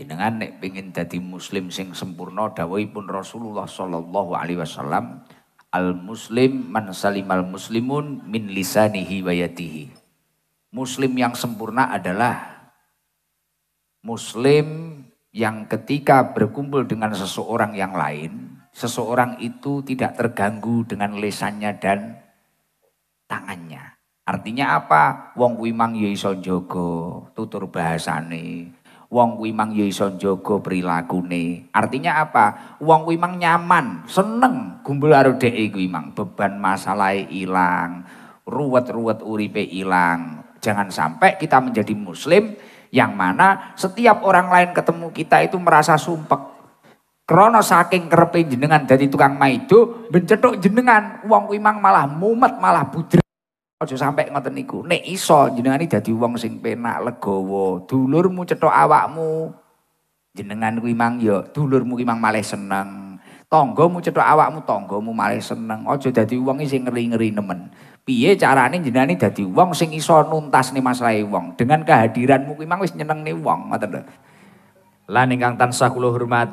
Jenengan nek pengin jadi muslim sing sempurna dawuhipun Rasulullah sallallahu alaihi wasallam al muslim man salimal muslimun min lisanihi wa yatihi Muslim yang sempurna adalah muslim yang ketika berkumpul dengan seseorang yang lain, seseorang itu tidak terganggu dengan lesannya dan tangannya. Artinya apa? Wong kuwi mang ya iso tutur bahasane, Wong kuwi mang ya iso njaga prilakune. Artinya apa? Wong kuwi mang nyaman, seneng gumbul karo dhek kuwi mang. Beban masalah ilang, ruwet-ruwet uripe ilang. Jangan sampai kita menjadi muslim yang mana setiap orang lain ketemu kita itu merasa sumpek. Krono saking kerepe jenengan dari tukang maido, bencetuk jenengan, wong wimang malah mumet, malah budrek. Ojo sampai ngoten niku. Nek iso jenengan dadi wong sing penak, legowo, dulurmu cetok awakmu. Jenengan kuwi mang ya dulurmu kuwi mang malih seneng. Tanggamu cetok awakmu, tanggamu malih seneng. Aja dadi wong sing ngeri-ngeri nemen. Piye carane jenengan dadi wong sing iso nuntas nih masalah wong. Dengan kehadiranmu kuwi mang wis nyenengne wong, ngoten lho. Lan ingkang tansah kula hormat,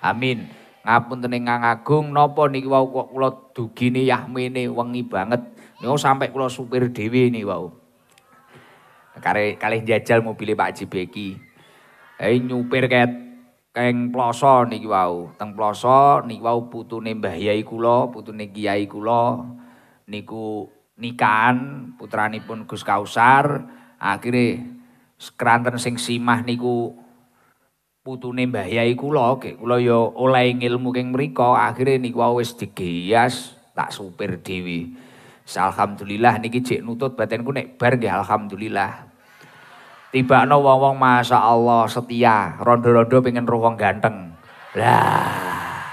amin. ngapun ingkang agung nopo niki wau kula yah yahmene wengi banget Nyo oh, sampe kula supir dewi ini wau. Kare, kali jajal mobilnya Pak Haji Beki. Eh nyupir kayak keng ploso niki wau teng ploso niki wau putu nembah yai kulo putu niki yai niku nikahan putrani pun gus kausar akhirnya sekeranten sing simah niku putu nembah yai kulo oke kulo oleh ngilmu keng meriko akhirnya niki wau wes digeyas tak supir dewi Sa alhamdulillah niki jek nutut batinku nek bar nggih alhamdulillah. Tiba no wong wong masa Allah setia, rondo rondo pengen roh ganteng. Lah,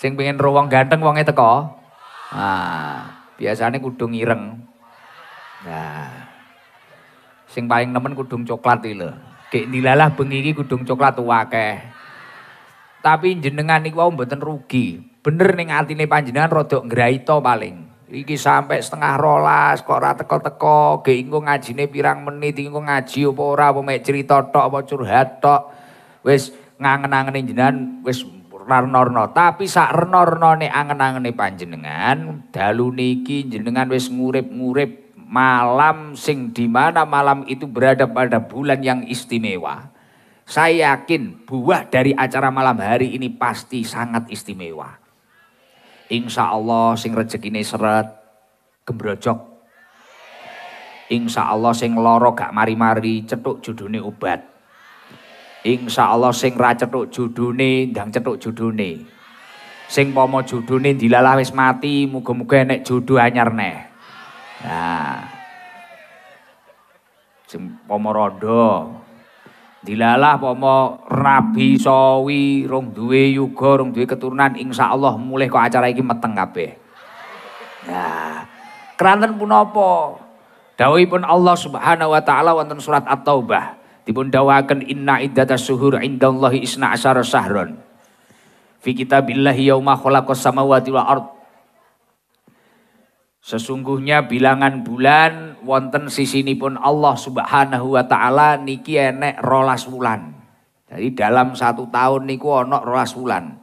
sing pengen roh wong ganteng wongnya teko. Nah, biasanya kudung ireng. Nah, sing paling nemen kudung coklat itu loh. Kek dilalah bengi kudung coklat tuh Tapi jenengan nih wow, mboten rugi. Bener ning atine panjenengan rada ngraita paling. Iki sampai setengah rolas kok rata teko-teko, ge ngaji nih pirang menit, engko ngaji apa ora apa mek cerita tok apa curhat tok. Wis ngangen-angene jenengan wis rarnorno tapi sak renornone angen-angene panjenengan dalu niki jenengan wes ngurip-ngurip malam sing di mana malam itu berada pada bulan yang istimewa saya yakin buah dari acara malam hari ini pasti sangat istimewa Insyaallah Allah sing rezekine seret gembrojok. Insya Allah sing loro gak mari-mari cetuk judune obat. Insya Insyaallah sing ra cetuk judune ndang cetuk judune. Sing pomo judune dilalah wis mati muga-muga enek judu anyar neh. Nah. Sing pomo rondo dilalah pomo rabi sawi rong duwe yuga rong duwe keturunan Allah mulai kok acara ini meteng kabeh. Ya. Keranten punapa? pun Allah Subhanahu wa taala wonten surat At-Taubah dipun dawakan inna iddata suhur Allahi isna asar sahron. Fi kitabillahi yauma khalaqas samawati wa ard. Sesungguhnya bilangan bulan wonten sisinipun Allah Subhanahu wa taala niki enek rolas wulan. Jadi dalam satu tahun niku ono rolas wulan.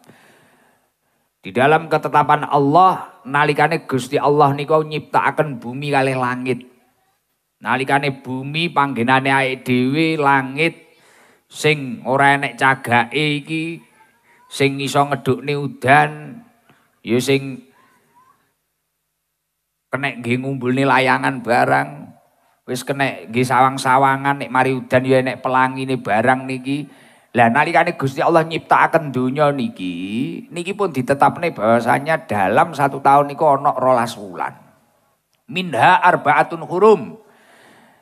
Di dalam ketetapan Allah, nalikane Gusti Allah niku nyiptakaken bumi kali langit. Nalikane bumi panggenane ae dhewe langit sing ora enek cagake iki sing iso ngedhukne udan ya sing kena nggih ngumbulne layangan barang wis kenek nggih sawang-sawangan nek mari udan ya enek pelangine barang niki Lah nalikane Gusti Allah nyiptakaken dunia niki, niki pun ditetapne bahwasanya dalam satu tahun niku ana rolas wulan. Minha arbaatun hurum.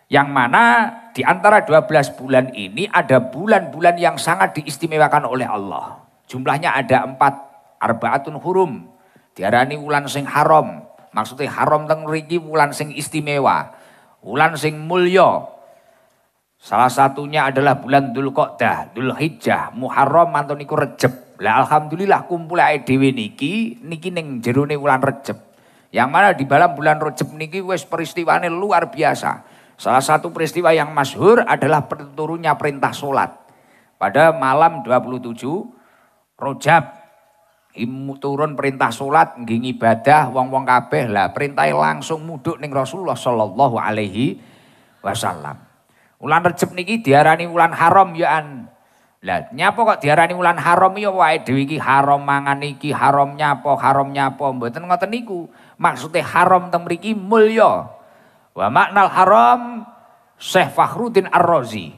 Yang mana di antara 12 bulan ini ada bulan-bulan yang sangat diistimewakan oleh Allah. Jumlahnya ada empat arbaatun hurum. Diarani wulan sing haram. Maksudnya haram teng riki wulan sing istimewa. Wulan sing mulya, Salah satunya adalah bulan Dhul Hijjah, Muharram Mantoniku niku Lah alhamdulillah kumpul ae niki niki neng jerone wulan Rejab. Yang mana di dalam bulan Rejab niki wis peristiwane luar biasa. Salah satu peristiwa yang masyhur adalah turunnya perintah salat. Pada malam 27 Rojab Imu turun perintah salat ngingi ibadah wong-wong kabeh lah perintah langsung muduk neng Rasulullah sallallahu alaihi wasallam. Wulan Recep niki diarani wulan haram ya an. Lah nyapa kok diarani wulan haram ya wae dhewe iki haram mangan iki, haram nyapa, haram nyapa, mboten ngoten niku. Maksude haram teng mriki mulya. Wa maknal haram Syekh Fakhruddin Ar-Razi.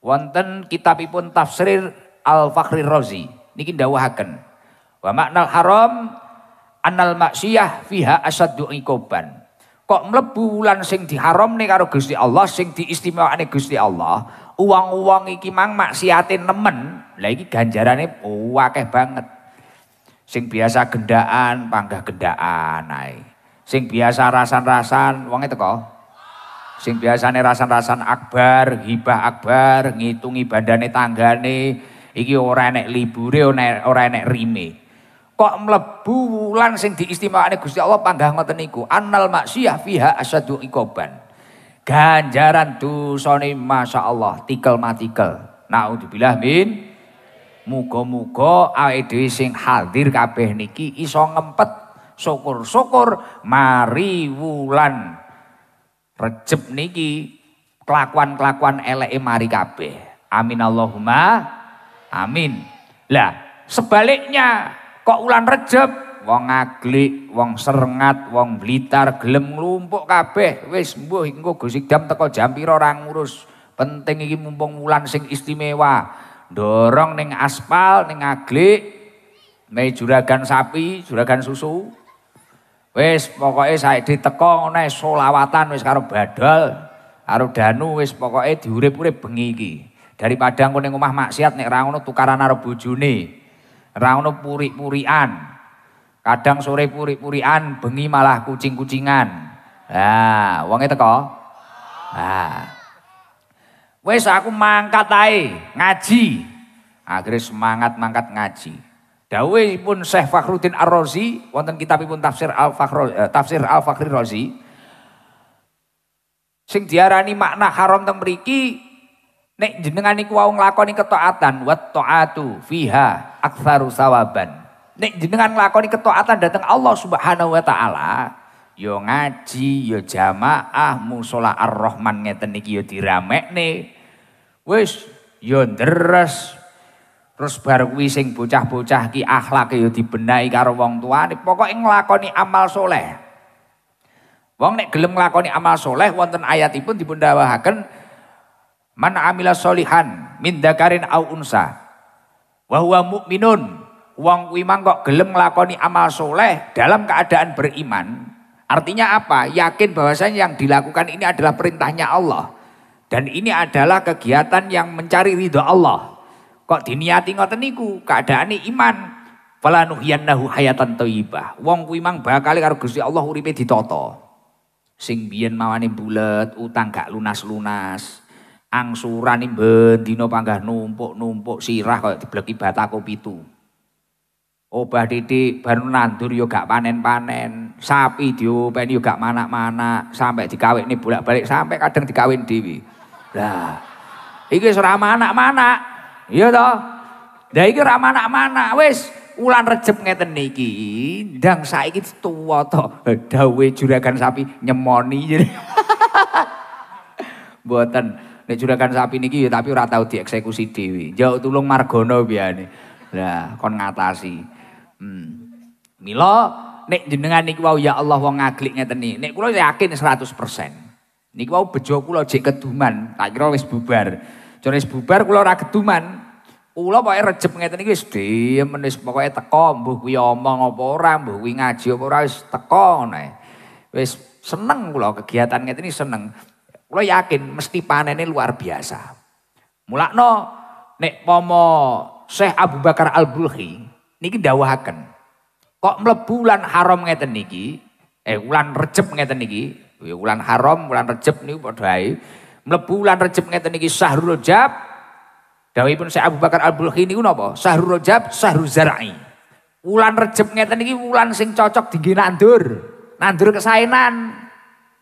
Wonten kitabipun tafsir Al-Fakhri Razi. Niki dawuhaken. Wa maknal haram annal maksiyah fiha asaddu iqoban kok mlebu wulan sing diharamne karo Gusti Allah sing diistimewa diistimewakne Gusti Allah uang-uang iki mang siatin nemen ganjaran iki ganjarane oh, akeh banget sing biasa gendaan panggah gendaan ae sing biasa rasan-rasan uang itu kok sing biasane rasan-rasan akbar hibah akbar ngitungi bandane tanggane iki ora enek libure orang enek rime kok mlebu wulan sing diistimewakne Gusti Allah panggah ngoten niku annal maksiyah fiha asyadu ikoban ganjaran dosane masyaallah tikel matikel naudzubillah min muga-muga awake dhewe sing hadir kabeh niki iso ngempet syukur-syukur mari wulan rejep niki kelakuan-kelakuan eleke mari kabeh amin Allahumma amin lah sebaliknya Kok ulan rejep, Wong aglik, wong serengat, wong blitar gelem lumpuk kabeh. Wis mbuh engko Gusik Dam teko jam pira ora ngurus. Penting iki mumpung wulan sing istimewa. Dorong ning aspal, ning aglik. Mei juragan sapi, juragan susu. Wis pokoke saiki teko ngene solawatan wis karo badal. Karo danu wis pokoke diurip-urip bengi iki. Daripada engko ning omah maksiat nek ra ngono tukaran karo bojone ra puri-purian. Kadang sore puri-purian, bengi malah kucing-kucingan. Nah, wonge teko. Nah. Wes aku mangkat ae ngaji. Akhirnya semangat mangkat ngaji. Dawe pun Syekh Fakhruddin Ar-Razi wonten kitabipun tafsir Al-Fakhr eh, tafsir Al-Fakhri Razi. Sing diarani makna haram teng mriki Nek jenengan niku wau nglakoni ketaatan wa taatu fiha aktsaru sawaban. Nek jenengan nglakoni ketaatan datang Allah Subhanahu wa taala, yo ya ngaji, yo ya jamaah, musola Ar-Rahman ngeten tiramek yo ya diramekne. Wis yo deres. Terus bar kuwi sing bocah-bocah ki akhlake yo dibenahi karo wong tuane, pokoke nglakoni amal soleh. Wong nek gelem nglakoni amal soleh wonten ayatipun dipun dawuhaken Man amila solihan min dakarin au unsa. huwa mukminun. Wong kuwi mangkok gelem nglakoni amal soleh dalam keadaan beriman. Artinya apa? Yakin bahwasanya yang dilakukan ini adalah perintahnya Allah. Dan ini adalah kegiatan yang mencari ridho Allah. Kok diniati ngoten niku? Keadaane iman. Fala nuhyannahu hayatan thayyibah. Wong kuwi mang bakal karo Gusti Allah uripe ditata. Sing biyen mawane bulet, utang gak lunas-lunas. angsuran ini bendino panggah numpuk-numpuk sirah kalau dibeleki bataku pitu. Obah didik baru nandur yo gak panen-panen, sapi diopeni yo gak manak mana sampai dikawin ini bolak-balik, sampai kadang dikawin diwi. Lah, ini serah manak-manak. iya toh. Nah ini serah manak-manak. wis. Ulan rejep ngeten niki, ndang saiki tuwa to, dawe juragan sapi nyemoni. Mboten. Nek juragan sapi niki ya tapi ora tau dieksekusi dhewe. Jauh tulung margono biyane. Lah kon ngatasi. Hmm. Mila nek jenengan niku wau ya Allah wong ngaglik ngeten iki. Nek kula yakin 100%. Niku wau bejo kula jek keduman, tak kira wis bubar. Jare wis bubar kula ora keduman. Kula pokoke rejep ngeten iki wis diem wis pokoke teko mbuh kuwi omong apa ora, mbuh kuwi ngaji apa ora wis teko ngene. Wis seneng kula kegiatan ngeten iki seneng. Kulo yakin mesti panennya luar biasa. Mulakno nek pomo Syekh Abu Bakar Al-Bulhi niki dawuhaken. Kok mlebu bulan haram ngeten niki? Eh bulan Recep ngeten niki. Bulan haram, bulan Recep niku padha ae. Mlebu bulan Recep ngeten niki Syahrul Rajab. Dawuhipun Syekh Abu Bakar Al-Bulhi niku napa? Sahrul Rajab, Sahrul Zara'i. Bulan Recep ngeten niki bulan sing cocok dienggo nandur. Nandur kesainan.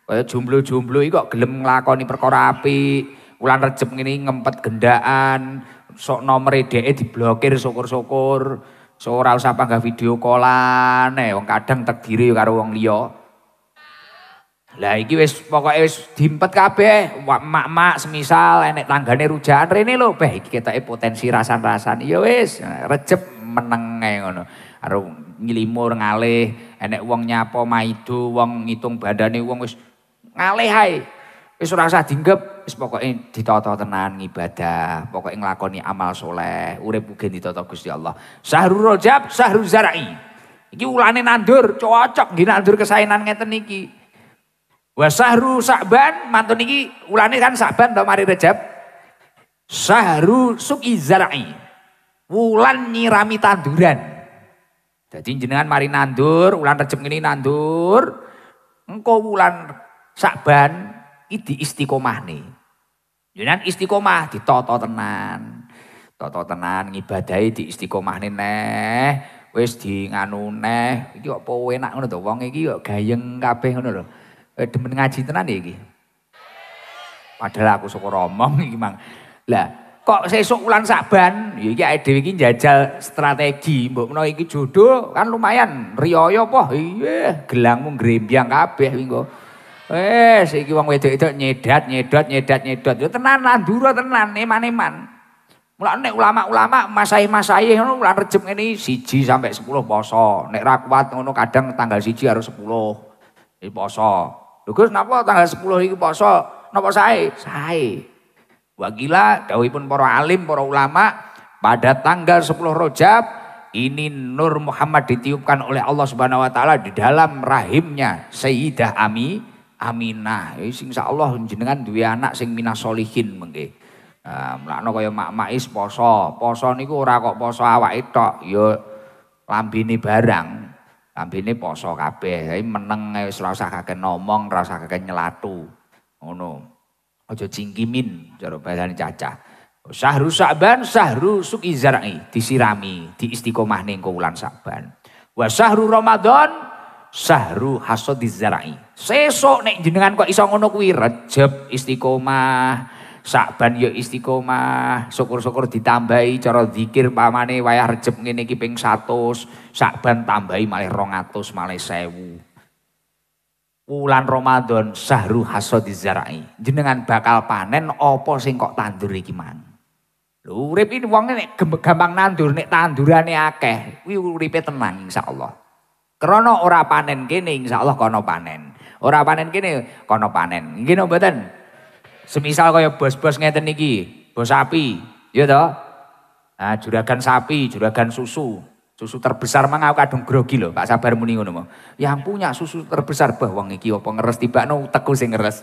Kaya jomblo-jomblo iki kok gelem nglakoni perkara apik. ulan recep ngene ngempet gendaan, sok nomere dheke diblokir syukur-syukur. So ora usah panggah video callan, eh, wong kadang tegire karo wong liya. Lah iki wis pokoke wis diimpet kabeh, mak-mak semisal enek tanggane rujakan rene lho, beh iki ketoke potensi rasan-rasan. Ya wis, recep meneng ngono. Karo ngilimur ngalih, enek wong nyapa maido, wong ngitung badane wong wis ngalehai. Wis ora usah dinggep, wis pokoke ditata tenan ngibadah, pokoke nglakoni amal soleh, urip ugi ditata Gusti Allah. Sahrul Rajab, Sahrul Zara'i. Iki ulane nandur, cocok nggih nandur kesaenan ngeten niki. Wa sahru Sa'ban, mantun niki ulane kan Sa'ban to mari Rajab. Sahru suki zara'i. Wulan nyirami tanduran. Jadi jenengan mari nandur, ulan rejem ini nandur. Engkau wulan sakban iki istiqomah ne. Yenan ditata tenan. Tata tenan ngibadahi di istiqomah neh. Wis di nganu neh. Iki kok po enak ngono to wong iki kok gayeng kabeh ngono lho. Eh, demen ngaji tenan iki. Padahal aku suka romong iki mang. Lah kok sesuk ulang sakban ya iki dhewe iki njajal strategi mbok menawa iki jodoh kan lumayan riyoyo poh iya gelangmu grembyang kabeh iki Wes iki wong wedok-wedok nyedat nyedot nyedat nyedot. Yo tenan landura tenan eman-eman. Mulane nek ulama-ulama masai-masai ngono ulah rejem ngene siji sampai 10 poso. Nek ra kuat ngono kadang tanggal siji harus 10. Iki poso. Lho Gus napa tanggal 10 iki poso? Napa sae? Sae. Wa gila dawuhipun para alim, para ulama pada tanggal 10 Rajab ini Nur Muhammad ditiupkan oleh Allah Subhanahu wa taala di dalam rahimnya Sayyidah Ami Aminah. Sing sa Allah jenengan duwe anak sing minah solihin mengke. Ah, mlakno kaya mak poso. Poso niku ora kok poso awake tok, ya lambene barang. Lambene poso kabeh. Ya meneng wis ora usah kakek ngomong, ora usah kakek nyelatu. Ngono. Aja cingkimin cara bahasane cacah. Sahru Sa'ban sahru suki zarai disirami diistiqomah ning kulan Sa'ban. Wa sahru ramadhan. sahru haso zarai. Sesok nek jenengan kok iso ngono kuwi Rejab istiqomah, Sakban ya istiqomah, syukur-syukur ditambahi cara zikir pamane wayah Rejab ngene iki ping 100, Sakban tambahi malih 200, malih 1000. Wulan Ramadan sahru haso zarai. Jenengan bakal panen apa sing kok tandur iki mang. Lho urip ini wong nek gampang nandur nek tandurane akeh, kuwi uripe tenang Allah. Rono ora panen kene Allah kono panen. Ora panen kene kono panen. Gino beten. Semisal kaya bos-bos ngeten iki, bos sapi, ya toh. Nah, juragan sapi, juragan susu. Susu terbesar mang aku kadung grogi lho, Pak sabar muni ngono Yang punya susu terbesar bah wong iki apa ngeres tibakno teko sing ngeres.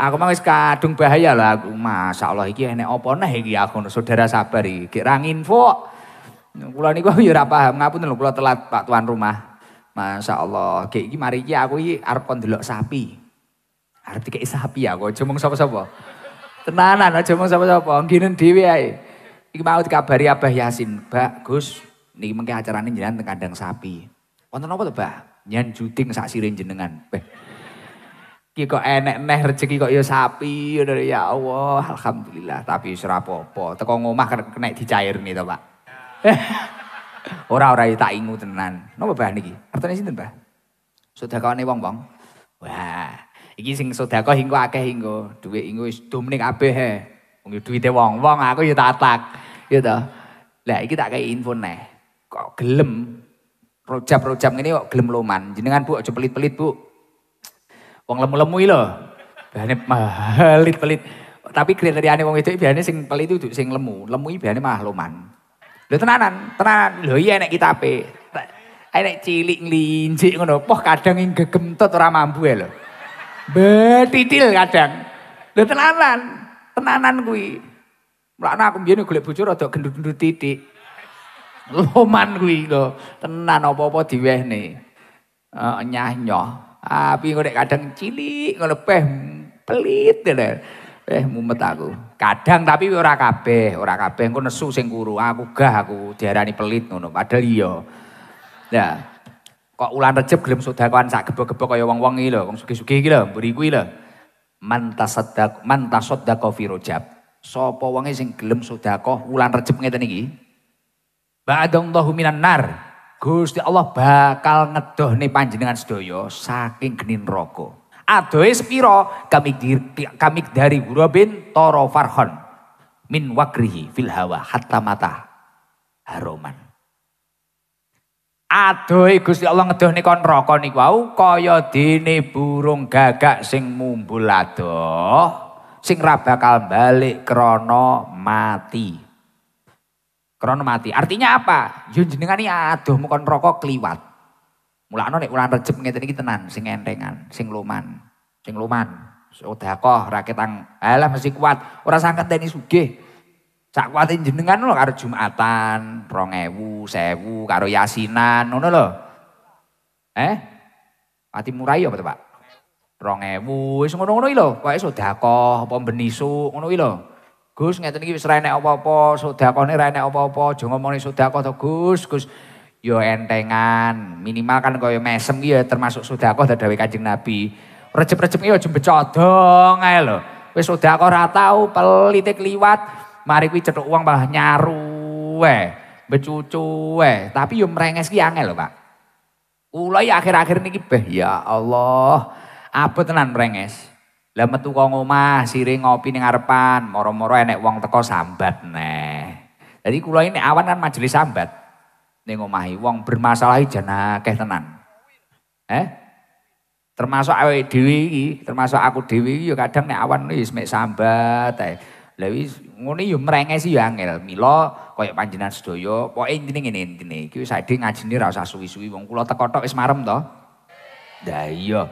Aku mah wis kadung bahaya lho aku. Masyaallah iki enek apa neh iki aku. Saudara sabar iki, ra info. Kula niku ya ora paham, ngapunten lho kula telat Pak tuan rumah. Masya Allah, kayak gini mari ya aku ini arep kondelok sapi. Arep dikei sapi ya, kok jomong sapa-sapa. Tenanan, jomong sapa-sapa, ginen diwi ya. Ini mau dikabari Abah Yasin, Pak Gus, ini mungkin acaranya jalan tengah kandang sapi. Konten apa tuh, Pak? Nyan juting sak sirin jenengan. Beh. Ki kok enek meh rezeki kok ya sapi, ya Allah, alhamdulillah. Tapi serapopo, teko ngomah kena dicair nih, Pak. Orang-orang itu tak ingu tenan. Napa apa? niki? Artine sinten, Mbah? Sedekahane wong-wong. Wah, iki sing kau engko akeh engko. Dhuwit engko wis dumene apa he. Wong dhuwite wong-wong aku ya tak, Ya ta. Lah iki tak kayak info nih, Kok gelem rojab-rojab ini kok gelem loman. Jenengan Bu aja pelit-pelit, Bu. Wong lemu-lemu ilo. lho. mahal, pelit-pelit. Tapi kriteriane wong itu biasanya sing pelit itu sing lemu. Lemu i biasane malah loman. Lho tenanan, tenanan. Lho iya enak kitape, ape. cilik ngelinjik ngono. Poh kadang yang gegemtot orang mampu ya lho. Betitil kadang. Lho tenanan, tenanan kui. Mulakan aku mbiyen golek bojo rada gendut-gendut titik. Loman kui lho, tenan apa-apa diwehne. Heeh, uh, nyah-nyoh. Tapi ah, kok kadang cilik ngono peh pelit Eh mumet aku. Kadang tapi ora kabeh, ora kabeh engko nesu sing guru. Aku gah aku diarani pelit ngono padahal iya. Ya. kok ulan recep, gelem sedakoan sak gebo-gebo kaya wong-wong iki lho, wong sugi sugih iki lho, mburi kuwi lho. Mantasaddaq, mantasaddaq fi rajab. Sapa wonge sing gelem sedako ulan rejeb ngeten iki? Ba'dallahu minan nar. Gusti Allah bakal ngedohne panjenengan sedaya saking geni neraka. Adoe sepiro kami kami dari Gura Toro Farhon min wakrihi fil hawa hatta mata haroman. Adoe Gusti Allah nih kon rokok nih wau koyo dini burung gagak sing mumbul adoh sing raba bakal balik krono mati. krono mati. Artinya apa? Junjungan nih adoh mukon rokok kliwat. Mulane nek ulah rejeb ngeten iki tenan sing entengan, sing luman, sing luman. Sedekah raketang, alah mesti kuat, ora sangkateni sugih. Sak kuate jenengan lho karo Jumatan 2000, 1000 karo yasinan ngono lho. Eh? Ati murai apa to, Pak? 2000 wis ngono-ngono iki lho, kaya sedekah apa benisu ngono iki lho. Gus ngeten iki wis ra enek apa-apa, sedekahne ra enek apa-apa, aja ngomongne sedekah to, Gus. Gus. yo entengan minimal kan kau mesem ya termasuk ada dari kajing Nabi rejep-rejep ki aja ya, codong ae lo, wes sudah kau ratau pelite liwat mari kita cetuk uang bah nyaru eh becucu eh tapi yo merenges ki angel lo Pak kula ya akhir-akhir nih beh ya Allah apa tenan merenges lah metu kau ngomah siring ngopi nih ngarepan moro-moro enek uang teko sambat neh jadi kulo ini awan kan majelis sambat ning omahe wong bermasalahi jane akeh tenan. Eh? Termasuk awake dhewe iki, termasuk aku dhewe iki ya kadang nek awan wis mek sambat ae. Lah wis ngene ya mrengesi ya angel. Mila kaya panjenengan sedaya, pokoke intine ngene intine. Iki wis ade ngajeni ra usah suwi-suwi wong kula teko tok wis marem to. Lah iya.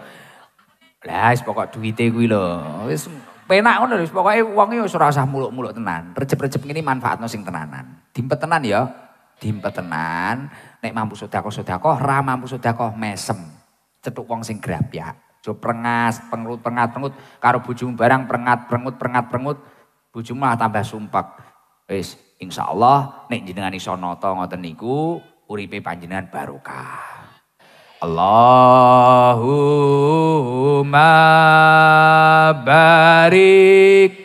Lah wis pokok duwite kuwi lho. Wis penak ngono lho, wis pokoke wong e wis ora usah muluk-muluk tenan. Rejep-rejep ngene manfaatno sing tenanan. Dimpet tenan ya. Dimpetenan, nek mampu sudah kok ra mampu kok mesem. Cetuk wong sing ya Jo prengas, pengrut pengat pengut karo bujung barang prengat pengut prengat pengut bujung malah tambah sumpak. Wis, insyaallah nek jenengan iso nata ngoten niku uripe panjenengan barokah. Allahumma barik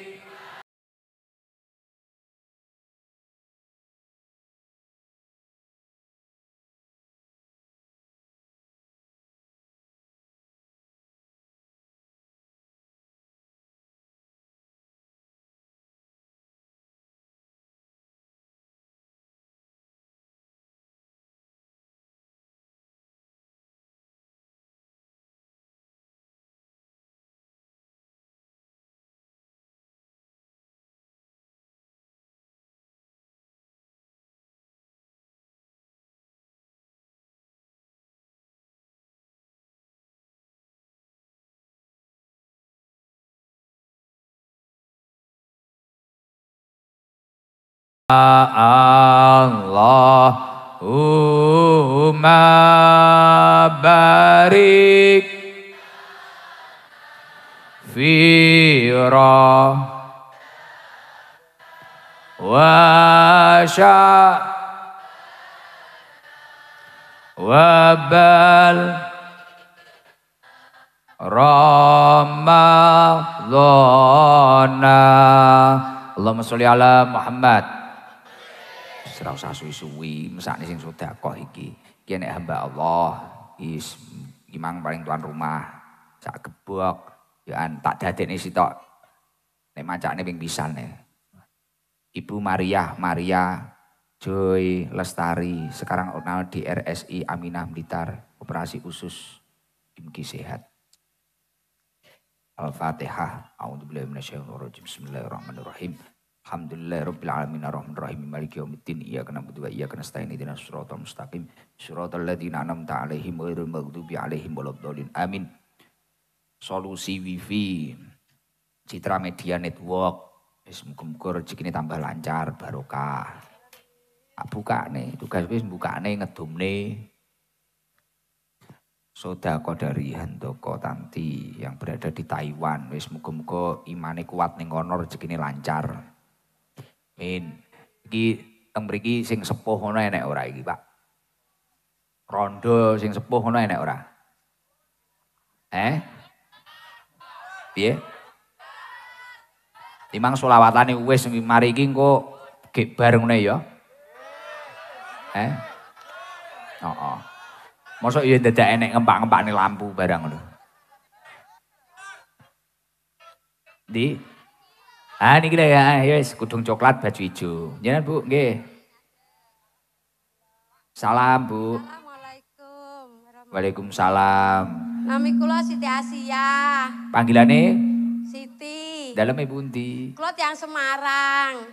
اللهم بارك في را وشاء وبل رمضان اللهم صل على محمد serau usah suwi-suwi, mesakne sing sedekah iki. Iki nek hamba Allah, is gimang paling tuan rumah, sak gebok, ya an tak dadekne sitok. nih bing bisa nih e. Ibu Maria, Maria Joy Lestari, sekarang orang di RSI Aminah Blitar, operasi usus, imki sehat. Al-Fatihah. A'udzubillahi Bismillahirrahmanirrahim. Alhamdulillah Rabbil Alamin Ar-Rahman Rahim Maliki Yawmiddin Iyyaka na'budu wa iyyaka nasta'in Ihdinas siratal mustaqim siratal ladzina an'amta 'alaihim ghairil maghdubi 'alaihim waladdallin Amin Solusi wifi Citra Media Network wis muga-muga rezekine tambah lancar barokah ah, Bukane tugas wis bukane ngedomne Sodako dari Handoko Tanti yang berada di Taiwan. Wis muga-muga imane kuat ning kono rezekine lancar. Amin. Iki teng mriki sing sepuh ngono enek ora iki, Pak? Rondo sing sepuh ngono enek ora? Eh? Piye? Timang sulawatane wis mari iki engko gek bareng ngene ya. Eh? Oh, oh. Masuk iya dadak enek ngempak-ngempak lampu barang ngono. Di Ah ini kira ya ayo ah, ya kudung coklat baju hijau. Jangan Bu, g. Salam Bu. Assalamualaikum. Waalaikumsalam. Nami kula Siti Asia. Panggilannya? Siti. Dalam Ibu Undi. Kulot yang Semarang.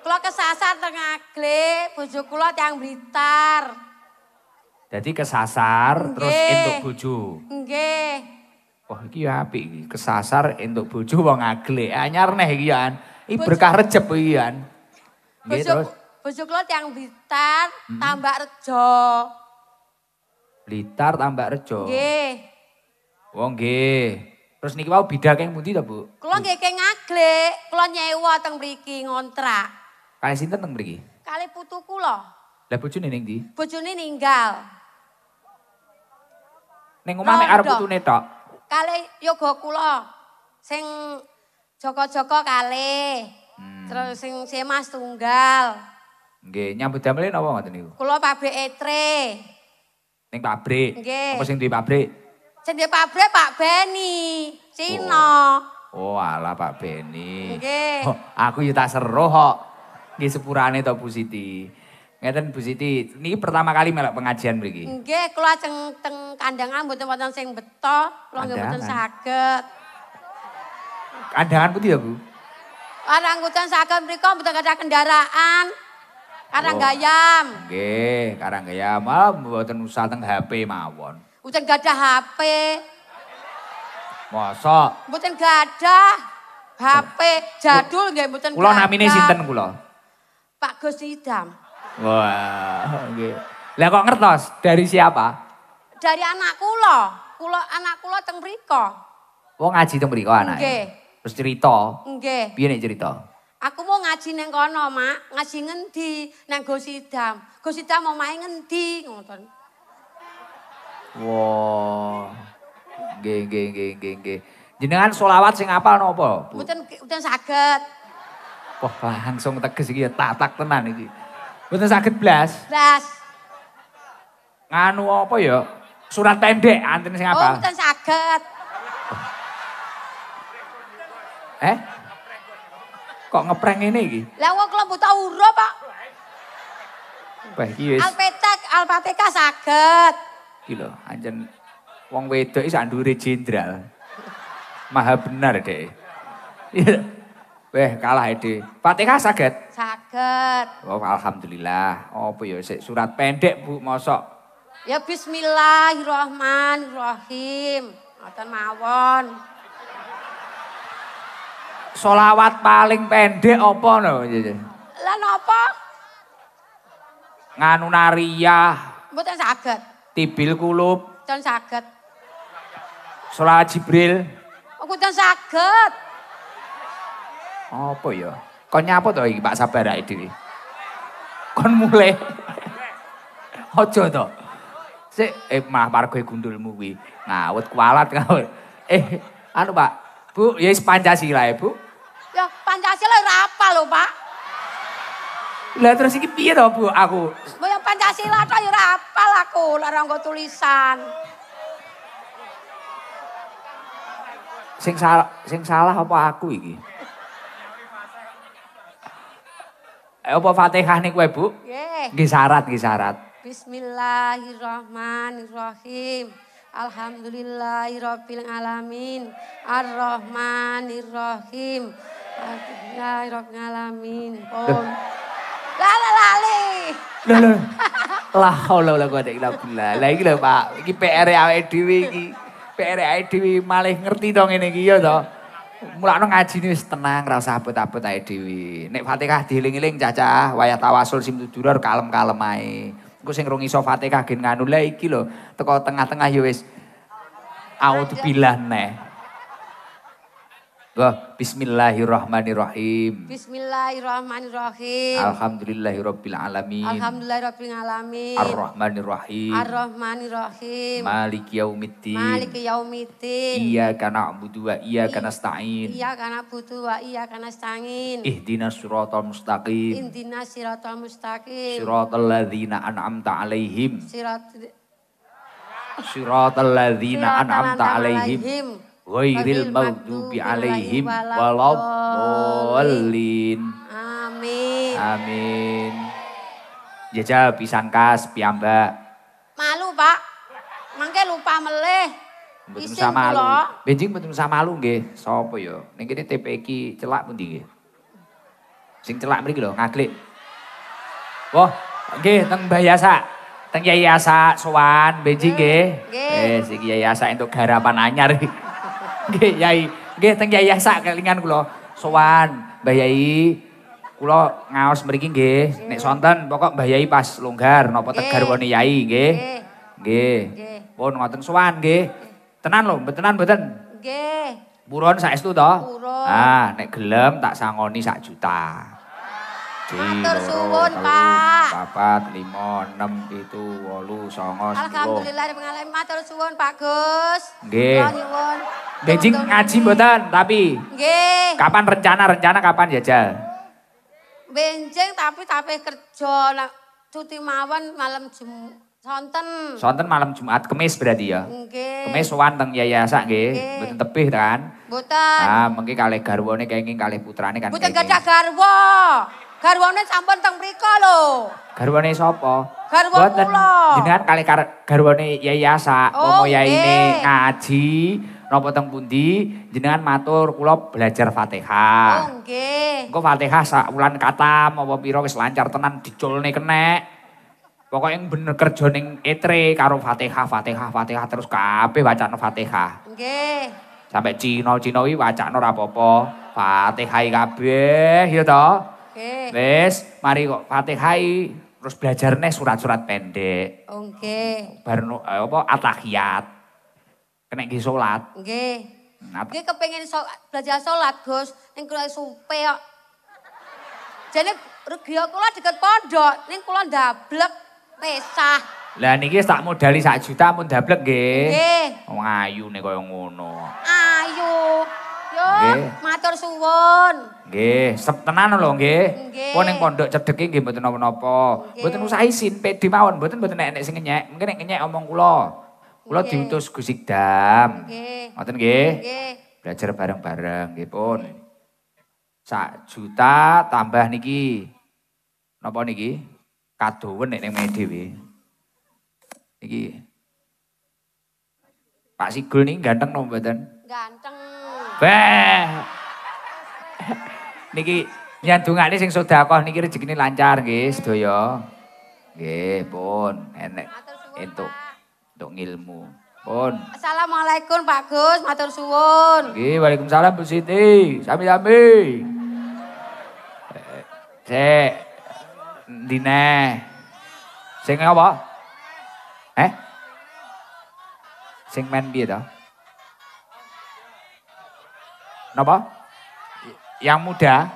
Kula kesasar tengah gle, bujuk kulot yang Blitar. Jadi kesasar terus untuk bojo. Nggih. Wah iki ya api kesasar untuk bojo wong agle. Anyar neh iki ya. Ini berkah rejep iki ya. Bojo klot yang blitar hmm. tambah rejo. Blitar tambah rejo. Nggih. Wong oh, nggih. Terus niki wau bidha keng pundi ta, Bu? Kula nggih keng ngagle, kula nyewa teng mriki ngontrak. Kali sinten teng mriki? Kali putu kula. Lah bojone ning ndi? Bojone ninggal. Ning omah nek arep putune tok. kali yoga kula sing joko-joko kali hmm. terus sing semas tunggal nggih nyambut damel napa ngoten niku kula pabrik etre ning pabrik nggih apa sing duwe pabrik sing duwe pabrik Pak Beni Cina oh. oh ala Pak Beni nggih aku yo tak seru kok nggih sepurane to Bu Siti Ngeten Bu Siti, ini pertama kali melok pengajian begini. Enggak, kalau ceng teng kandangan buat tempat yang sing beto, lo nggak buatan sakit. Kandangan putih ya Bu? Orang buatan sakit berikut, buatan kaca kendaraan. Karang oh. gayam. Oh, Nggih, karang gayam. Malah mboten usah teng HP mawon. Mboten gadah HP. Masa? Mboten gadah HP jadul nggih mboten. Kula namine sinten kula? Pak Gus Idam. Wah, nggih. Lah kok ngertos dari siapa? Dari anak kula. Kula anak kula teng mriko. Wong ngaji teng mriko anake. Nggih. Terus cerita. Nggih. Piye nek cerita? Aku mau ngaji neng kono, Mak. Ngaji ngendi? Nang Gosidam. Gosidam mau main ngendi? Ngoten. Wah. Nggih, nggih, nggih, nggih, nggih. Jenengan solawat sing apal nopo? Mboten mboten saged. Wah, langsung teges iki ya tak tenan iki. Boten sakit blas. Blas. Nganu apa ya? Surat pendek anten sing apa? Oh, boten sakit. Eh? Kok ngepreng ini iki? Lah wong kelompok buta urup, Pak. Wah, iki wis. Alpetek, Alpateka sakit. Iki lho, anjen wong wedok iki sandure jendral. Maha benar deh. Weh, kalah ide. Pateka sakit. Sa Saged. Oh, alhamdulillah. Apa ya sik surat pendek Bu mosok? Ya bismillahirrahmanirrahim. Ngoten mawon. Solawat paling pendek apa no? Iya, iya. Lah apa? Nganu nariyah. Mboten saged. Tibil kulub. Mboten saged. Solawat Jibril. Oh, mboten saged. Apa ya? Kon nyapot to iki Pak sabar ae dhewe. Kon mulai. Ojo to. Si, eh mah pargoe gundulmu kuwi. Ngawet, kualat ngawut. Eh anu Pak, Bu, ya wis Pancasila ya, Bu. Ya Pancasila ora apa lho, Pak. Lah terus iki piye to, Bu? Aku. Ya Pancasila to ya ora apa aku, lek ora tulisan. Sing salah sing salah apa aku iki? Apa Fatihah nih kue bu? Nggih. syarat, nggih syarat. Bismillahirrahmanirrahim. Alhamdulillahirabbil alamin arrahmanirrahim arrahmanirrahim alamin pun lala lali lala lah Allah lah gua dek lagi lah lagi lah pak ini PR AEDW ini PR AEDW malah ngerti dong ini gitu toh Mulane ngajine wis tenang, rasa abot-abot ae dhewe. Nek Fatihah dieling-eling cacah, wayah tawasul sing tudur kalem-kalem ae. Engko sing rung iso Fatihah gen nganu lha iki lho, teko tengah-tengah ya wis. Audzubillah neh. Bismillahirrahmanirrahim. Bismillahirrahmanirrahim. Alhamdulillahirabbil alamin. Alhamdulillahirabbil alamin. Arrahmanirrahim. Arrahmanirrahim. Maliki yaumiddin. Maliki yaumiddin. Iyyaka na'budu wa iyyaka nasta'in. Iyyaka na'budu wa iyyaka nasta'in. Ihdinas siratal mustaqim. Ihdinas siratal mustaqim. Siratal ladzina an'amta 'alaihim. Shiratal ladzina an'amta 'alaihim ghairil maghdubi alaihim waladdallin. Amin. Amin. Jajal pisang kas piyambak. Malu, Pak. Mangke lupa meleh. Mboten sama malu. Benjing mboten sama malu nggih. Sopo ya? Ning kene TP iki celak pundi nggih? Sing celak mriki lho, ngaglik. Wah, nggih teng Bayasa. Teng Yai Yasa sowan Benjing nggih. Wis iki Yai entuk garapan anyar Nggih, Yai. Nggih, teng Yai sak kelingan kula. Sowan, Mbah Yai. Kula ngaos mriki nggih. Nek sonten pokok Mbah Yai pas longgar napa tegar woni Yai nggih. Nggih. Pun ngoten sowan nggih. Tenan lho, betenan mboten? Nggih. Purun saestu to? Purun. Ah, nek gelem tak sangoni sak juta. Matur suwun, Pak. Papat, lima, enam, itu, songos songo, Alhamdulillah, pengalaman matur suwun, Pak Gus. Nggih. Nyuwun. ngaji mboten, tapi. Nggih. Kapan rencana-rencana kapan jajal? Benjing tapi tapi kerja nak cuti mawon malam jumat sonten. Sonten malam Jumat, kemis berarti ya. Nggih. Kemis sowan teng yayasan nggih, mboten tebih kan? Mboten. Ah, mengki kalih garwane kenging kalih putrane kan. Mboten gadah garwa. Garwane sampun teng mriko lho. Garwane sapa? Garwa kula. Jenengan kali kare garwane Yayasa, Omo oh, Yayine ngaji napa teng pundi? Jenengan matur kula belajar Fatihah. Oh nggih. Engko Fatihah sak wulan kata apa pira wis lancar tenan diculne kenek. Pokoke bener kerja ning etre karo Fatihah, Fatihah, Fatihah terus kabeh wacana Fatihah. Nggih. Sampai Cina-Cina iki wacana ora apa-apa. Fatihah kabeh ya to. Okay. Wes, mari kok Fatihah terus belajar nih surat-surat pendek. Oke. Okay. Baru eh, apa atahiyat. Kena ki salat. Nggih. Okay. Nggih kepengin belajar salat, Gus, ning kula supe kok. Jane rugi kula deket pondok, ning kula ndablek pesah. Lah niki tak modali sak juta pun ndablek nggih. Nggih. Wong ayu nih kaya ngono. Ayu. Yuk, matur suwun. Nggih, sep tenan lho nggih. Pun ning pondok cedheke nggih mboten napa-napa. Mboten usah isin PD mawon, mboten mboten nek sing nyek. Mungkin nek nyek omong kula. Kula diutus Gus Ikdam. Nggih. Mboten nggih. Belajar bareng-bareng nggih pun. Sak juta tambah niki. Napa niki? Kadowen nek ning mene dhewe. Iki. Pak Sigul niki ganteng napa mboten? Ganteng. Beh. Niki nyandungane sing sedekah niki rezekine lancar nggih sedaya. Nggih, pun enek entuk entuk ilmu. Pun. Assalamualaikum Pak Gus, matur suwun. Nggih, waalaikumsalam Bu Siti. Sami-sami. Cek. Dine. Sing apa? Eh? Sing men piye Apa? Yang muda?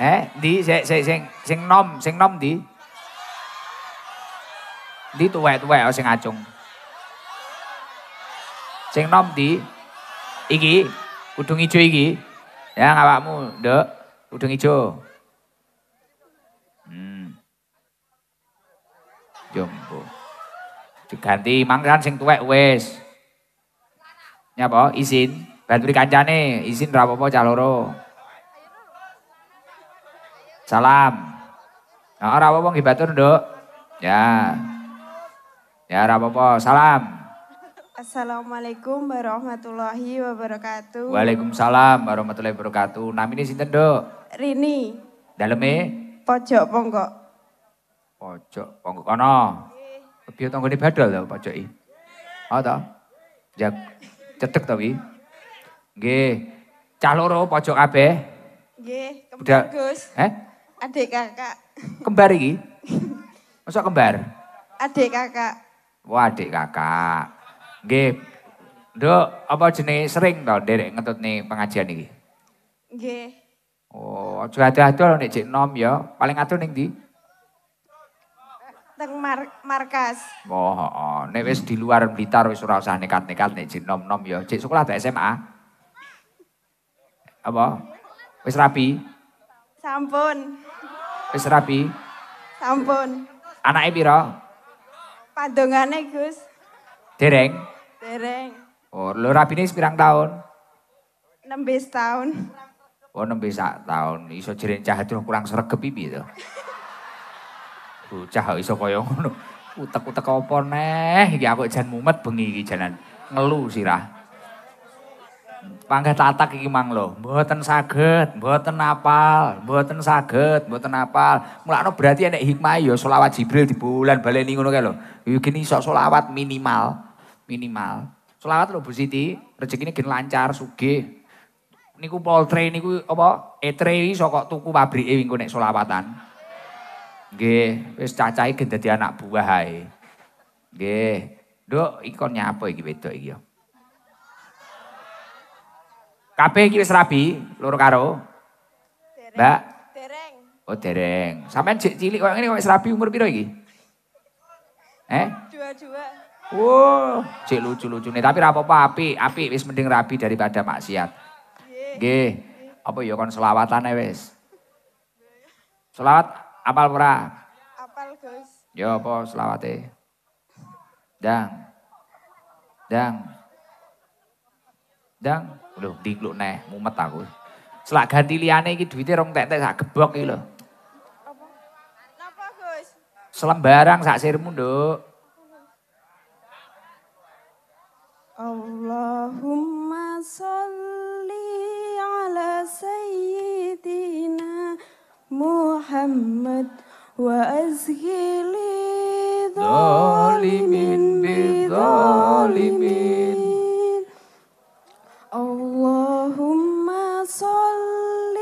Eh, di, sing, sing, sing, nom, sing nom di? Di tuwe, tuwe, oh, sing acung. Sing nom di? Iki, kudung ijo iki. Ya, ngapakmu, dek, kudung ijo. Hmm. Jumbo. Diganti, mangkan sing tuwe, wes. Nyapa? Izin. Bantu kancane, izin rapopo caloro Salam. Nah, ora apa-apa dok Ya. Ya rapopo Salam. Assalamualaikum warahmatullahi wabarakatuh. Waalaikumsalam warahmatullahi wabarakatuh. Nama ini sinten, dok? Rini. Dalamnya? Pojok Ponggok. Pojok Ponggok kono. tanggung di badal pojok ini. Oh toh? Jak cetek to ki. Nggih. Cah loro pojok kabeh. Nggih, kembar Gus. Eh? Adik kakak. Kembar iki? Masa kembar? Adik kakak. Wah, adik kakak. Nggih. Nduk, apa jenenge sering to nderek ngetutne pengajian iki? Nggih. Oh, aja adoh-adoh nek jek nom ya. Paling adoh ning ndi? Di... teng markas. Oh, oh, oh. nek wis di luar Blitar wis ora usah nekat-nekat nek jin nom-nom ya. Cek sekolah ada SMA. Apa? Wis rapi? Sampun. Wis rapi? Sampun. Anake piro? Pandongane, Gus. Dereng? Dereng. Oh, lho rapine pirang tahun? 16 tahun. Oh, 16 tahun. Iso jeren cah kurang sregep piye to? Bocah iso kaya ngono. Utek-utek apa neh iki aku jan mumet bengi iki jalan ngelu sirah. Panggah tatak iki mang lo, mboten saged, mboten apal, mboten saged, mboten apal. Mulakno berarti enek hikmah ya selawat Jibril di bulan baleni ngono kae lho. Iki gini iso selawat minimal, minimal. Selawat lo Bu Siti, rezekine gen lancar sugih. Niku poltre niku apa? Etre iso kok tuku pabrike wingko nek selawatan. Nggih, wis cacahe gen anak buah ae. Nggih. Nduk, ikon nyapa iki wedok iki ya. Kabeh iki wis rabi, loro karo. Mbak. Dereng. Oh, dereng. Sampeyan cek cilik koyo ngene kok wis rabi umur piro iki? Eh? Dua-dua. Wah, cek lucu-lucu nih. Tapi rapopo api, api wis mending rabi daripada maksiat. Nggih. Apa ya kon selawatane wis? Selawat, Apal ora? Apal, Gus. Ya apa selawate? Dang. Dang. Dang. Lho, dikluk neh, mumet aku. Selak ganti liyane iki duwite rong tetek sak gebok iki lho. Apa? Napa, Gus? Selembarang sak sirmu, Nduk. Allahumma sholli محمد وأزكي لظالمين بظالمين اللهم صل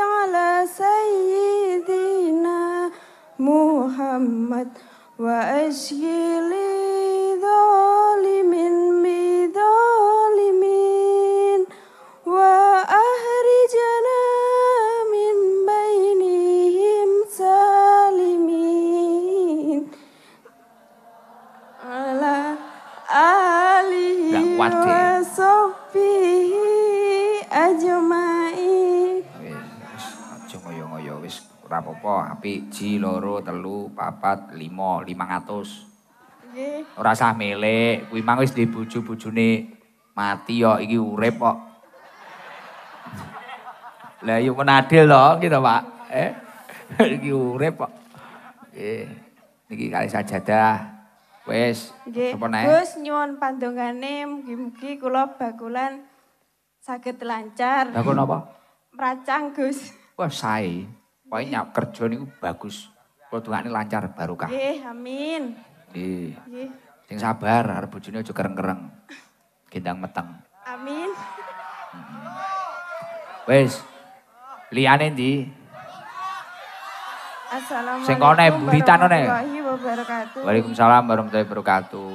على سيدنا محمد وأشجي apa apik ji loro telu papat lima lima ngatus yeah. ora sah melek kuwi mang wis dibujuk bojone mati yo iki urip kok lah yuk menadil to kita pak eh iki urip kok eh iki kali sajadah wis sapa nek Gus nyuwun pandongane mugi-mugi kula bakulan sakit lancar. Bakul apa? Pracang, Gus. Wah, sae. Pokoknya kerja ini bagus. Kalau Tuhan ini lancar, barukah. Iya, amin. Iya. Yang sabar, harap bujuh ini juga kereng-kereng. Gendang meteng. Amin. Wes, lianin di. Assalamualaikum Singkone, warahmatullahi, warahmatullahi wabarakatuh. Waalaikumsalam warahmatullahi wabarakatuh.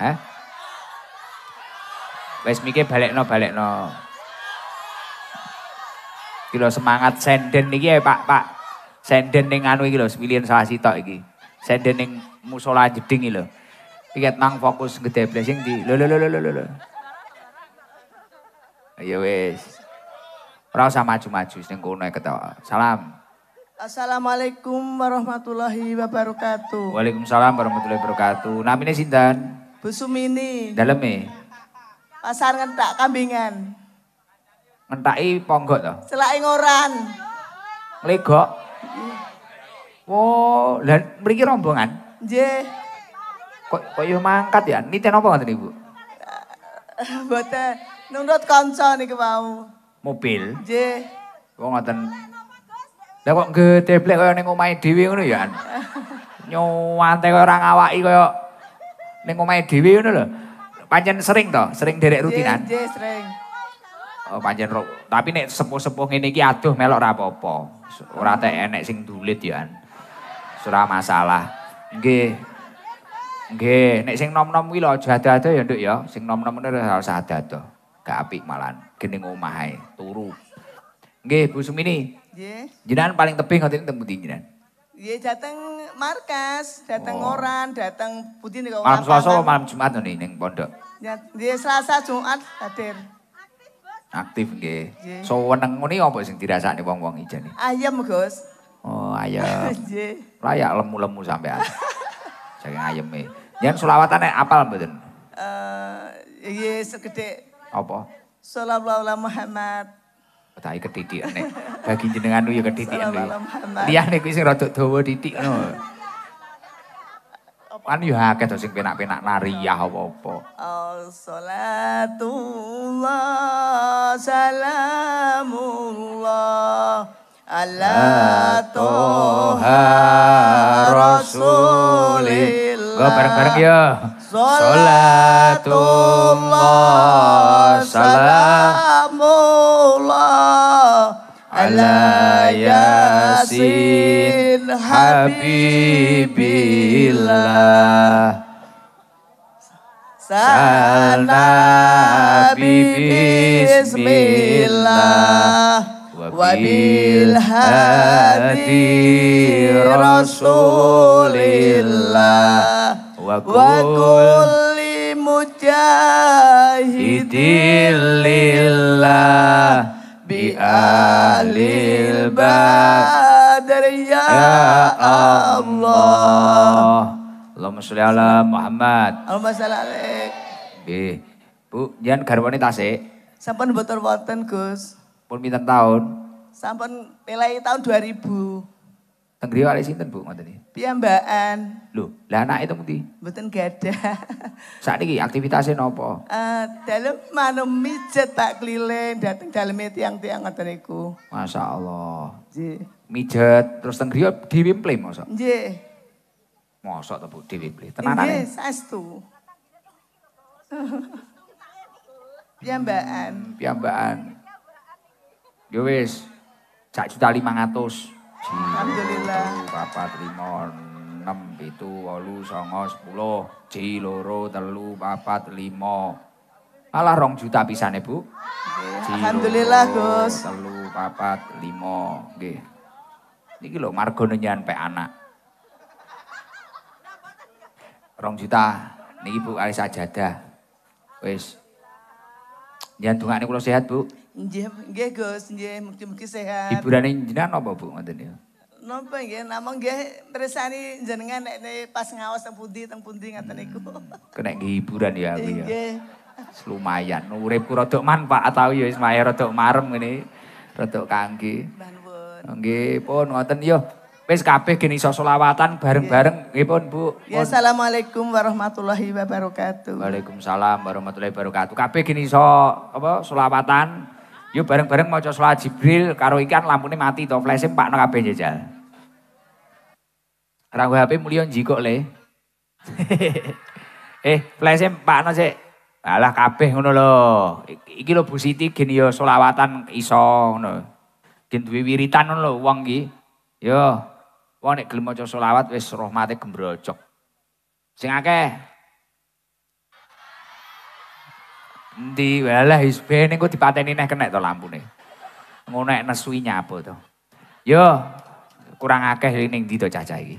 Eh? Wes mikir balik no, balik no. Iki lho semangat senden iki ya Pak, Pak. Senden ning anu iki lho, pilihan salah sitok iki. Senden ning musola jeding iki lho. Piket nang fokus gede blessing di. Lho lho lho lho lho. ayo ya wis. Ora usah maju-maju sing kono ketok. Salam. Assalamualaikum warahmatullahi wabarakatuh. Waalaikumsalam warahmatullahi wabarakatuh. Namine sinten? Bu Sumini. Daleme? Pasar ngentak kambingan. Mentaki ponggok to? Selake ngoran. Legok. Oh, lan mriki rombongan? Nggih. Kok kok yo mangkat ya? Niten apa ngoten Ibu? Eh, Bote nunggut kanca niku mau. Mobil? Nggih. Kok ngoten. Lah kok nge gedeblek kaya ning omahe dhewe ngono ya? Nyuwante kaya ora ngawaki kaya ning omahe dhewe ngono lho. Pancen sering to, sering derek rutinan. Nggih, sering. Oh, Tapi nek sepuh-sepuh ngene iki aduh melok ora apa-apa. Ora teh enek sing dulit ya. Ora masalah. Nggih. Nggih, nek sing nom-nom kuwi lho aja ada-ada ya, Nduk ya. Sing nom-nom ngene ora usah ada-ada. Gak apik malan gene omah ae turu. Nggih, Bu Sumini. Nggih. Jenengan paling tebih ngoten teng pundi jenengan? Iya dateng markas, dateng oh. oran, dateng putih nih kalau malam malam jumat nih neng pondok. Iya selasa jumat hadir. aktif nggih. So weneng ngene apa sing dirasakne wong-wong ijene? Ayam, Gus. Oh, ayam. Nggih. Layak lemu-lemu sampean. Saking ayeme. Yen selawatane apal mboten? Eh, uh, iya segede apa? Sallallahu alaihi Muhammad. Oh, Tapi ketitik nih, bagi jenengan nih ya ketitik nih. Dia nih kuisin rotok dowo titik nih. Kan ya akeh to sing penak-penak nariyah apa-apa. Salatullah salamullah ala toha rasulillah. Gua bareng-bareng ya. Salatullah salamullah ala yasin habibillah Salnabi bismillah Wabil hadi rasulillah Wa kulli mujahidin lillah Bi alil bah dari ya Allah. Allahumma sholli Muhammad. Allahumma sholli Bu, jangan garwane tasik. Sampun boten wonten, Gus. Pun pinten taun? Sampun mulai tahun ribu Anggriyo hmm. ada sinten bu ngoten iki. Piyambakan. Lho, lah anake to pundi? Mboten gadah. Saiki aktivitasnya nopo? Eh, uh, dalem manuk mijet tak keliling dateng dalem tiang-tiang ngoten iku. Masyaallah. Nggih. Mijet terus teng diwimple dhewe mplem masa? Nggih. Masa to bu dhewe mplem. Tenanane. Nggih, sestu. Piyambakan. Hmm, piyambakan. Yo wis. Cak juta 500. Alhamdulillah. Papat terima enam itu walu songo sepuluh ji loro telu papat limo alah rong juta pisane bu Alhamdulillah Gus telu papat limo nggih ini lho margono nyan pe anak rong juta nih bu aja dah, wes. Jangan tunggu ini kalau sehat bu. Iya, gak gus, iya mungkin mungkin sehat. Ibu Rani jenah no bu, mantan ya. No bu, iya, namun gak terasa ini jenengan nek pas ngawas tang pundi tang pundi ngata niku. Hmm, kena hiburan ya aku ya. Lumayan, urip ku rodok manfaat atau ya Ismail rodok marem ini, rodok kangge. Nggih, pun wonten yo. Ya. Wes kabeh gini iso selawatan bareng-bareng iya. nggih pun Bu. Ya asalamualaikum warahmatullahi wabarakatuh. Waalaikumsalam warahmatullahi wabarakatuh. Kabeh gini iso apa selawatan. Yuk bareng-bareng maca selawat Jibril karo ikan lampune mati to flashe nang kabeh jajal. Ranggo HP mulya jikok le. eh, flashe nang sik. Alah kabeh ngono lho. Iki lho Bu Siti gini yo selawatan iso ngono. Gen duwe wiritan ngono lho wong iki. Yo, Wong nek gelem maca selawat wis rahmate gembrocok. Sing akeh. Endi wae wis bene kok dipateni neh kenek to lampune. Ngono nek nesu apa to. Yo kurang akeh ning ndi to cacah iki.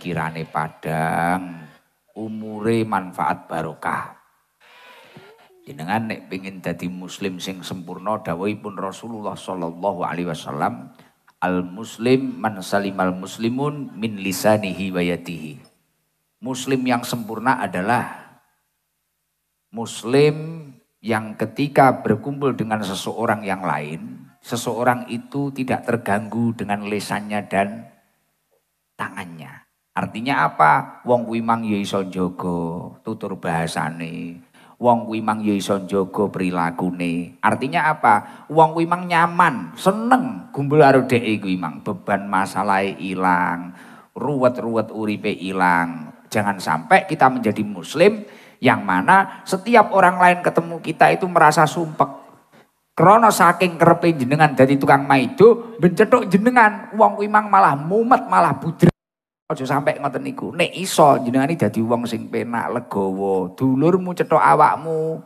Kirane padang, umure manfaat barokah. Jenengan nek pengin dadi muslim sing sempurna dawuhipun Rasulullah sallallahu alaihi wasallam, al muslim man salimal muslimun min lisanihi wa yatihi Muslim yang sempurna adalah muslim yang ketika berkumpul dengan seseorang yang lain, seseorang itu tidak terganggu dengan lesannya dan tangannya. Artinya apa? Wong kuwi mang ya iso njogo tutur bahasane. Wong kuwi mang ya iso njogo prilakune. Artinya apa? Wong kuwi mang nyaman, seneng gumbul karo dhek kuwi mang. Beban masalahe ilang, ruwet-ruwet uripe ilang. Jangan sampai kita menjadi muslim yang mana setiap orang lain ketemu kita itu merasa sumpek. Krono saking kerepe jenengan dari tukang maido, bencetuk jenengan, wong wimang malah mumet, malah budrek. Ojo sampai ngoten niku. Nek iso iki dadi wong sing penak, legowo Dulurmu cetok awakmu.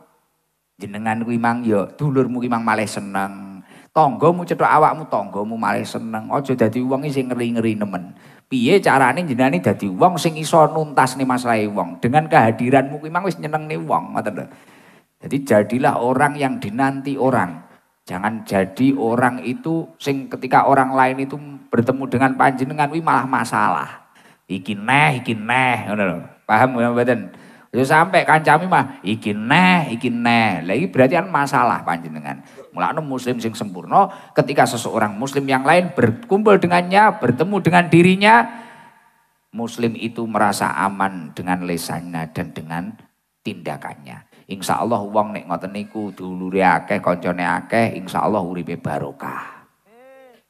Jenengan kuwi mang ya dulurmu kuwi mang malih seneng. Tanggamu cetok awakmu, tanggamu malih seneng. Ojo dadi wong sing ngeri-ngeri nemen. Piye carane iki dadi wong sing iso nuntas nih masalah wong. Dengan kehadiranmu kuwi mang wis nyenengne wong, ngoten Jadi jadilah orang yang dinanti orang. Jangan jadi orang itu sing ketika orang lain itu bertemu dengan panjenengan wi malah masalah. Iki neh, iki neh, ngono lho. Paham ya, mboten? Yo ya sampe kancami mah iki neh, iki neh. lha iki berarti kan masalah panjenengan. Mulane muslim sing sempurna ketika seseorang muslim yang lain berkumpul dengannya, bertemu dengan dirinya, muslim itu merasa aman dengan lesannya dan dengan tindakannya. Insya Allah uang nek ngoten niku dulure akeh, koncone akeh, insya Allah uripe barokah.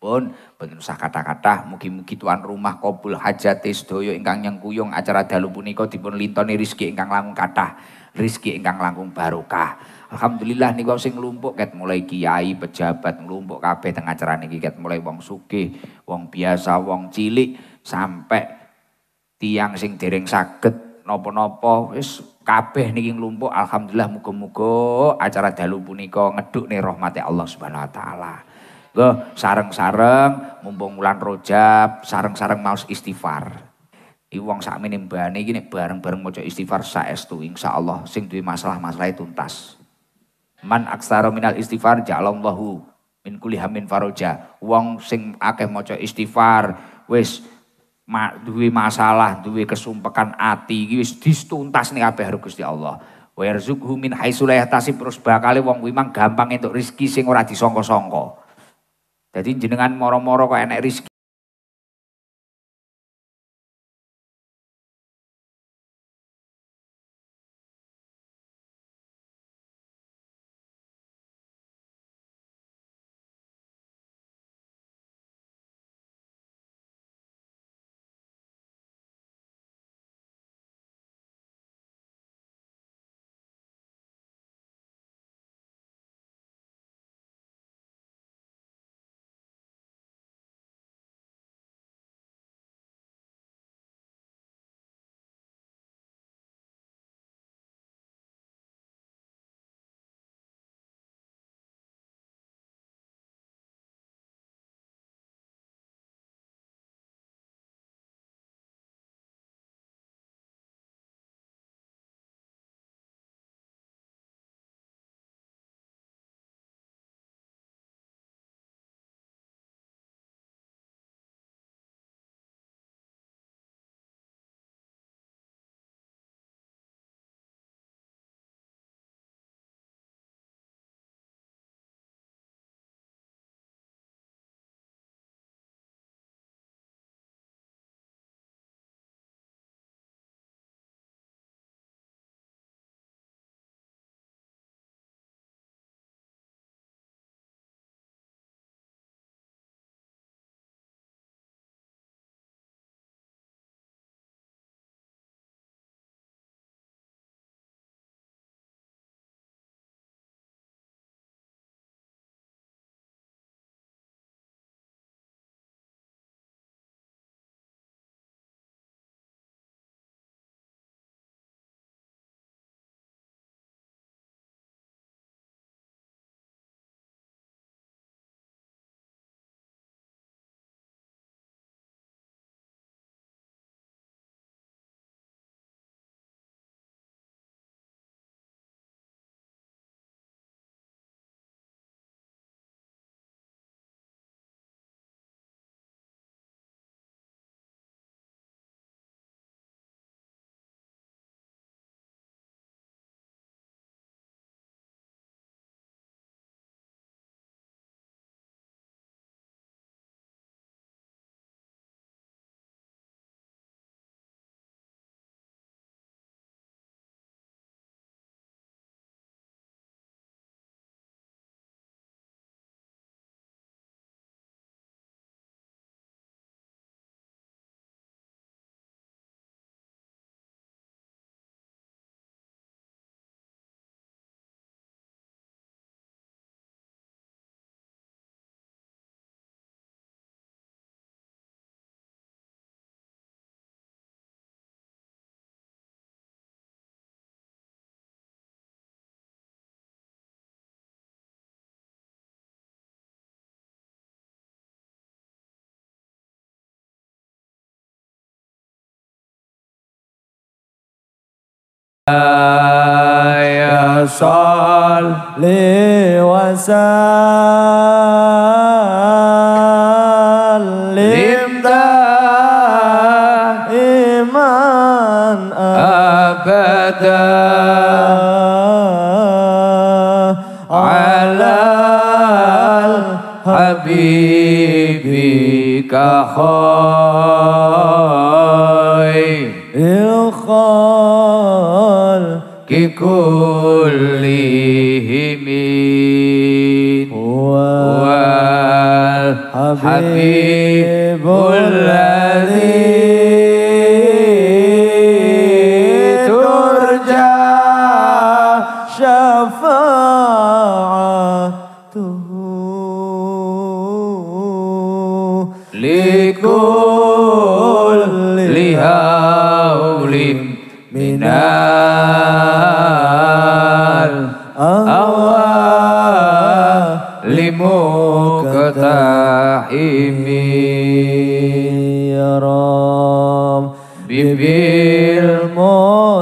pun betul usah kata-kata mugi-mugi tuan rumah kobul hajati sedoyo ingkang yang kuyung acara dalu puniko dipun lintoni rizki ingkang langkung, kata rizki ingkang langkung, barokah Alhamdulillah niku sing lumpuk ket mulai kiai pejabat lumpuk kabeh teng acara niki ket mulai wong suki, wong biasa wong cilik sampai tiang sing dereng saged nopo-nopo wis kabeh niki nglumpuk alhamdulillah muga-muga acara dalu punika ngedhukne rahmate Allah Subhanahu wa taala Loh, sarang sareng mumpung bulan Rojab, sareng-sareng mau istighfar. Iki wong sakmene mbane iki bareng-bareng maca istighfar saestu Allah sing duwe masalah-masalah e tuntas. Man aksara minal istighfar ja'alallahu min kulli hamin faroja. Wong sing akeh maca istighfar wis ma, duwe masalah, duwe kesumpekan ati iki wis distuntas nih kabeh harus Gusti Allah. Wa yarzuqhu min haitsu la yahtasib terus bakale wong kuwi mang gampang entuk rezeki sing ora disangka-sangka. Jadi jenengan moro-moro kok enek rezeki صل وسلم دائما أبدا على حبيبك خير الخير ككلهم هو الحبيب الذي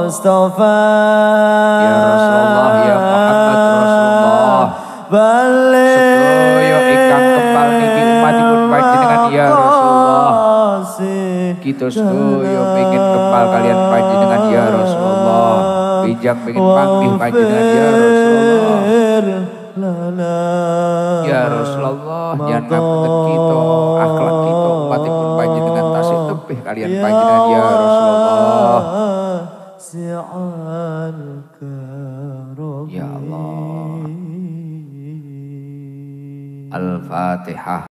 Mustafa Ya Rasulullah, ya Rasulullah, محمد رسول الله Sedoyo ingkang kepal niki panji dengan ya Rasulullah. Kita sedoyo pengen kepal kalian dengan ya Rasulullah. Bijak pengen panggih dengan ya Rasulullah. Ya Rasulullah, ya ngapunten kita, akhlak kita, panji dengan tasik tepih kalian dengan ya 对哈。